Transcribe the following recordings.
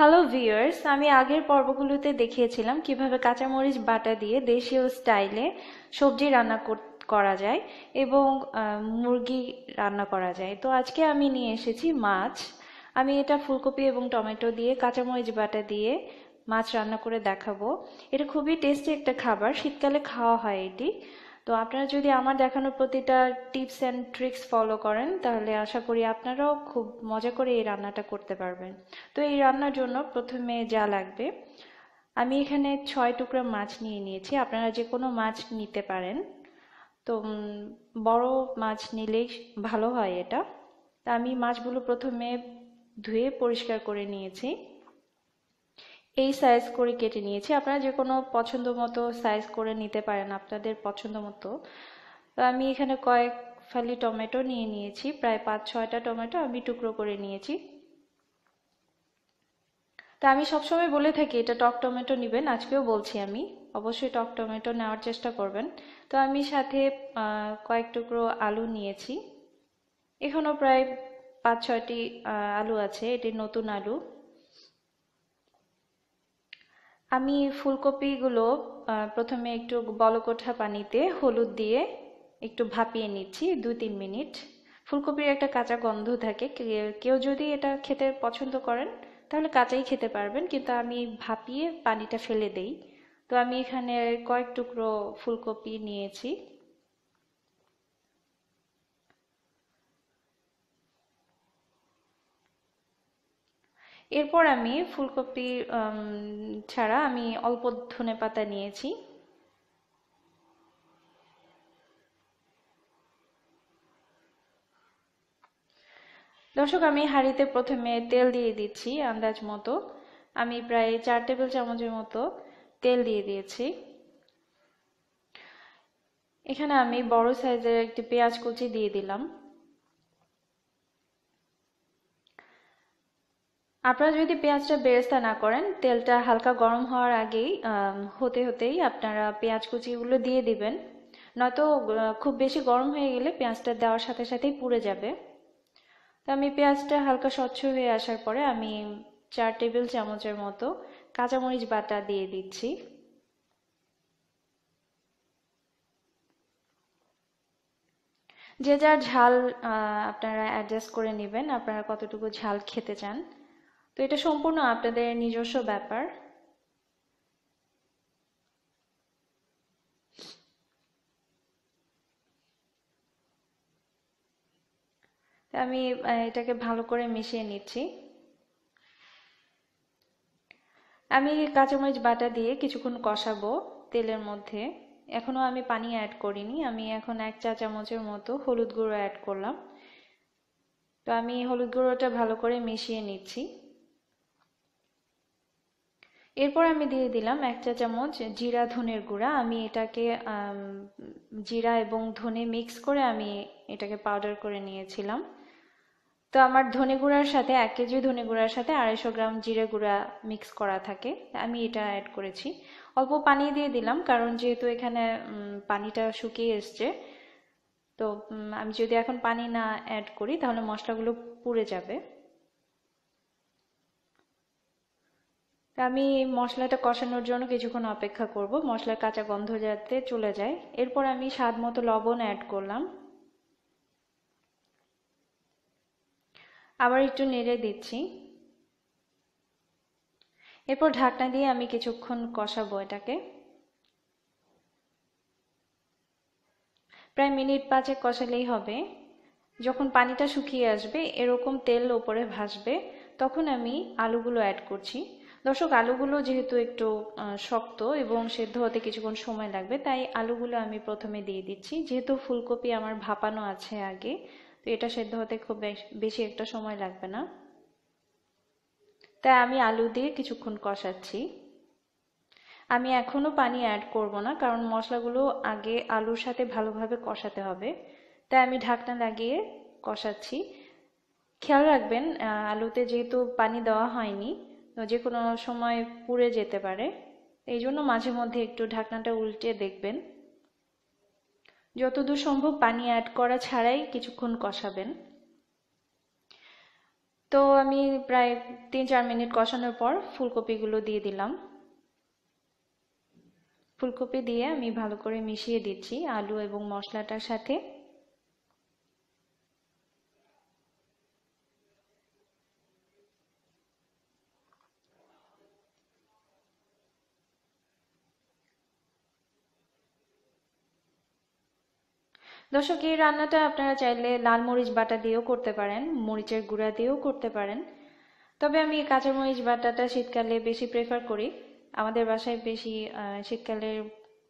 hello viewers আমি আগের পর্বগুলোতে দেখিয়েছিলাম কিভাবে কাঁচামরিচ বাটা দিয়ে দেশীয় স্টাইলে সবজি রান্না করা যায় এবং মুরগি রান্না করা যায় তো আজকে আমি নিয়ে এসেছি মাছ আমি এটা ফুলকপি এবং টমেটো দিয়ে কাঁচামরিচ বাটা দিয়ে মাছ রান্না করে দেখাবো এটা খুবই টেস্টি একটা খাবার শীতকালে খাওয়া হয় এটি তো আপনারা যদি আমার দেখানো প্রতিটা টিপস অ্যান্ড ট্রিক্স ফলো করেন তাহলে আশা করি আপনারাও খুব মজা করে এই রান্নাটা করতে পারবেন তো এই রান্নার জন্য প্রথমে যা লাগবে আমি এখানে ছয় টুকরা মাছ নিয়ে নিয়েছি আপনারা যে কোনো মাছ নিতে পারেন তো বড় মাছ নিলেই ভালো হয় এটা তা আমি মাছগুলো প্রথমে ধুয়ে পরিষ্কার করে নিয়েছি এই সাইজ করে কেটে নিয়েছি আপনারা যে কোনো পছন্দ মতো সাইজ করে নিতে পারেন আপনাদের পছন্দ মতো আমি এখানে কয়েক ফালি টমেটো নিয়ে নিয়েছি প্রায় পাঁচ ছয়টা টমেটো আমি টুকরো করে নিয়েছি তা আমি সবসময় বলে থাকি এটা টক টমেটো নেবেন আজকেও বলছি আমি অবশ্যই টক টমেটো নেওয়ার চেষ্টা করবেন তো আমি সাথে কয়েক টুকরো আলু নিয়েছি এখনও প্রায় পাঁচ ছয়টি আলু আছে এটি নতুন আলু আমি ফুলকপিগুলো প্রথমে একটু বলকোঠা পানিতে হলুদ দিয়ে একটু ভাপিয়ে নিচ্ছি দুই তিন মিনিট ফুলকপির একটা কাঁচা গন্ধ থাকে কেউ যদি এটা খেতে পছন্দ করেন তাহলে কাঁচাই খেতে পারবেন কিন্তু আমি ভাপিয়ে পানিটা ফেলে দেই তো আমি এখানে কয়েক টুকরো ফুলকপি নিয়েছি এরপর আমি ফুলকপি ছাড়া আমি অল্প ধনে পাতা নিয়েছি দর্শক আমি হাঁড়িতে প্রথমে তেল দিয়ে দিচ্ছি আন্দাজ মতো আমি প্রায় চার টেবিল চামচের মতো তেল দিয়ে দিয়েছি এখানে আমি বড় সাইজের একটি পেঁয়াজ কুচি দিয়ে দিলাম আপনারা যদি পেঁয়াজটা বেরেস্তা না করেন তেলটা হালকা গরম হওয়ার আগেই হতে হতেই আপনারা পেঁয়াজ কুচিগুলো দিয়ে দিবেন নয়তো খুব বেশি গরম হয়ে গেলে পেঁয়াজটা দেওয়ার সাথে সাথেই পুড়ে যাবে তো আমি পেঁয়াজটা হালকা স্বচ্ছ হয়ে আসার পরে আমি চার টেবিল চামচের মতো কাঁচামরিচ বাটা দিয়ে দিচ্ছি যে যার ঝাল আপনারা অ্যাডজাস্ট করে নেবেন আপনারা কতটুকু ঝাল খেতে চান তো এটা সম্পূর্ণ আপনাদের নিজস্ব ব্যাপার আমি এটাকে ভালো করে মিশিয়ে নিচ্ছি আমি কাঁচামরিচ বাটা দিয়ে কিছুক্ষণ কষাবো তেলের মধ্যে এখনো আমি পানি অ্যাড করিনি আমি এখন এক চা চামচের মতো হলুদ গুঁড়ো অ্যাড করলাম তো আমি হলুদ গুঁড়োটা ভালো করে মিশিয়ে নিচ্ছি এরপর আমি দিয়ে দিলাম এক চা চামচ জিরা ধনের গুঁড়া আমি এটাকে জিরা এবং ধনে মিক্স করে আমি এটাকে পাউডার করে নিয়েছিলাম তো আমার ধনে গুঁড়ার সাথে এক কেজি ধনে গুঁড়ার সাথে আড়াইশো গ্রাম জিরে গুঁড়া মিক্স করা থাকে আমি এটা অ্যাড করেছি অল্প পানি দিয়ে দিলাম কারণ যেহেতু এখানে পানিটা শুকিয়ে এসছে তো আমি যদি এখন পানি না অ্যাড করি তাহলে মশলাগুলো পুড়ে যাবে আমি মশলাটা কষানোর জন্য কিছুক্ষণ অপেক্ষা করব মশলার কাঁচা গন্ধ যাতে চলে যায় এরপর আমি স্বাদ মতো লবণ অ্যাড করলাম আবার একটু নেড়ে দিচ্ছি এরপর ঢাকনা দিয়ে আমি কিছুক্ষণ কষাবো এটাকে প্রায় মিনিট পাঁচে কষালেই হবে যখন পানিটা শুকিয়ে আসবে এরকম তেল ওপরে ভাসবে তখন আমি আলুগুলো অ্যাড করছি দর্শক আলুগুলো যেহেতু একটু শক্ত এবং সেদ্ধ হতে কিছুক্ষণ সময় লাগবে তাই আলুগুলো আমি প্রথমে দিয়ে দিচ্ছি যেহেতু ফুলকপি আমার ভাপানো আছে আগে তো এটা সেদ্ধ হতে খুব বেশি একটা সময় লাগবে না তাই আমি আলু দিয়ে কিছুক্ষণ কষাচ্ছি আমি এখনও পানি অ্যাড করব না কারণ মশলাগুলো আগে আলুর সাথে ভালোভাবে কষাতে হবে তাই আমি ঢাকনা লাগিয়ে কষাচ্ছি খেয়াল রাখবেন আলুতে যেহেতু পানি দেওয়া হয়নি যে কোনো সময় পুড়ে যেতে পারে এই জন্য মাঝে মধ্যে একটু ঢাকনাটা উল্টে দেখবেন যতদূর সম্ভব পানি অ্যাড করা ছাড়াই কিছুক্ষণ কষাবেন তো আমি প্রায় তিন চার মিনিট কষানোর পর ফুলকপিগুলো দিয়ে দিলাম ফুলকপি দিয়ে আমি ভালো করে মিশিয়ে দিচ্ছি আলু এবং মশলাটার সাথে দর্শক এই রান্নাটা আপনারা চাইলে লাল মরিচ বাটা দিয়েও করতে পারেন মরিচের গুঁড়া দিয়েও করতে পারেন তবে আমি কাঁচা মরিচ বাটাটা শীতকালে বেশি প্রেফার করি আমাদের বাসায় বেশি শীতকালে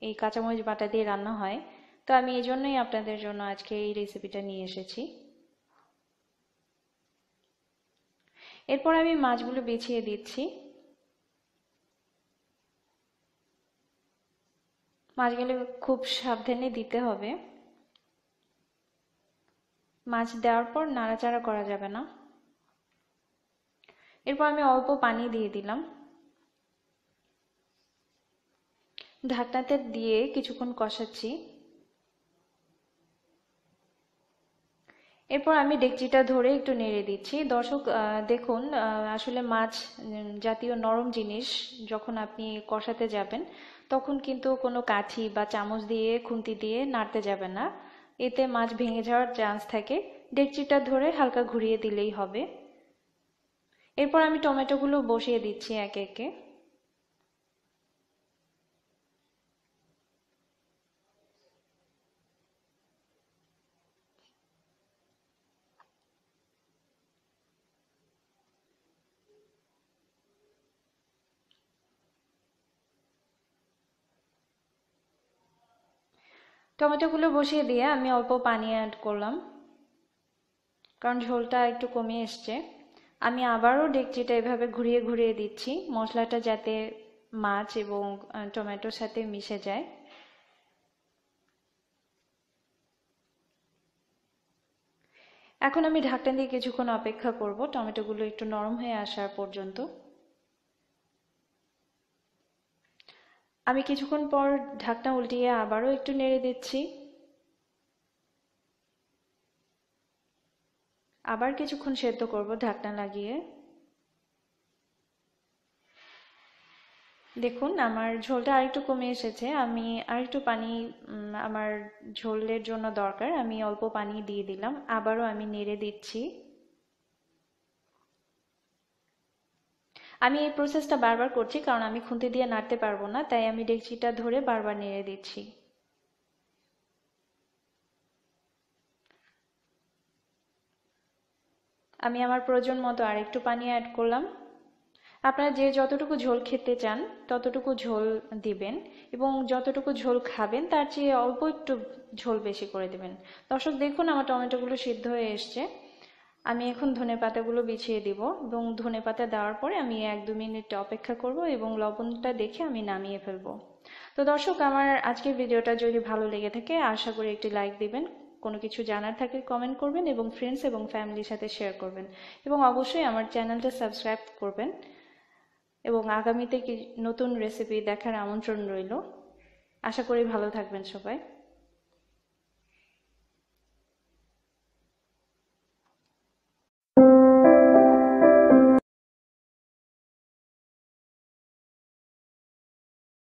এই কাঁচামরিচ বাটা দিয়ে রান্না হয় তো আমি এই জন্যই আপনাদের জন্য আজকে এই রেসিপিটা নিয়ে এসেছি এরপর আমি মাছগুলো বিছিয়ে দিচ্ছি মাছগুলো খুব সাবধানে দিতে হবে মাছ দেওয়ার পর নাড়াচাড়া করা যাবে না এরপর আমি অল্প পানি দিয়ে দিলাম ঢাকনাতে দিয়ে কিছুক্ষণ কষাচ্ছি এরপর আমি ডেকচিটা ধরে একটু নেড়ে দিচ্ছি দর্শক দেখুন আসলে মাছ জাতীয় নরম জিনিস যখন আপনি কষাতে যাবেন তখন কিন্তু কোনো কাঠি বা চামচ দিয়ে খুন্তি দিয়ে নাড়তে যাবেন না এতে মাছ ভেঙে যাওয়ার চান্স থাকে ডেকচিটা ধরে হালকা ঘুরিয়ে দিলেই হবে এরপর আমি টমেটোগুলো বসিয়ে দিচ্ছি একে একে টমেটোগুলো বসিয়ে দিয়ে আমি অল্প পানি অ্যাড করলাম কারণ ঝোলটা একটু কমে এসছে আমি আবারও ডেকচিটা এভাবে ঘুরিয়ে ঘুরিয়ে দিচ্ছি মশলাটা যাতে মাছ এবং টমেটোর সাথে মিশে যায় এখন আমি ঢাকটা দিয়ে কিছুক্ষণ অপেক্ষা করব টমেটোগুলো একটু নরম হয়ে আসার পর্যন্ত আমি কিছুক্ষণ পর ঢাকনা উল্টিয়ে আবারও একটু নেড়ে দিচ্ছি আবার কিছুক্ষণ সেদ্ধ করব ঢাকনা লাগিয়ে দেখুন আমার ঝোলটা আরেকটু কমে এসেছে আমি আরেকটু পানি আমার ঝোলের জন্য দরকার আমি অল্প পানি দিয়ে দিলাম আবারও আমি নেড়ে দিচ্ছি আমি এই প্রসেসটা বারবার করছি কারণ আমি খুন্তি দিয়ে নাড়তে পারবো না তাই আমি ডেকচিটা ধরে বারবার নেড়ে দিচ্ছি আমি আমার প্রয়োজন মতো আরেকটু পানি অ্যাড করলাম আপনারা যে যতটুকু ঝোল খেতে চান ততটুকু ঝোল দিবেন এবং যতটুকু ঝোল খাবেন তার চেয়ে অল্প একটু ঝোল বেশি করে দেবেন দর্শক দেখুন আমার টমেটোগুলো সিদ্ধ হয়ে এসছে আমি এখন ধনে পাতাগুলো বিছিয়ে দিব এবং ধনে পাতা দেওয়ার পরে আমি এক দু মিনিট অপেক্ষা করব এবং লবণটা দেখে আমি নামিয়ে ফেলবো তো দর্শক আমার আজকের ভিডিওটা যদি ভালো লেগে থাকে আশা করি একটি লাইক দিবেন কোনো কিছু জানার থাকলে কমেন্ট করবেন এবং ফ্রেন্ডস এবং ফ্যামিলির সাথে শেয়ার করবেন এবং অবশ্যই আমার চ্যানেলটা সাবস্ক্রাইব করবেন এবং আগামীতে কি নতুন রেসিপি দেখার আমন্ত্রণ রইল আশা করি ভালো থাকবেন সবাই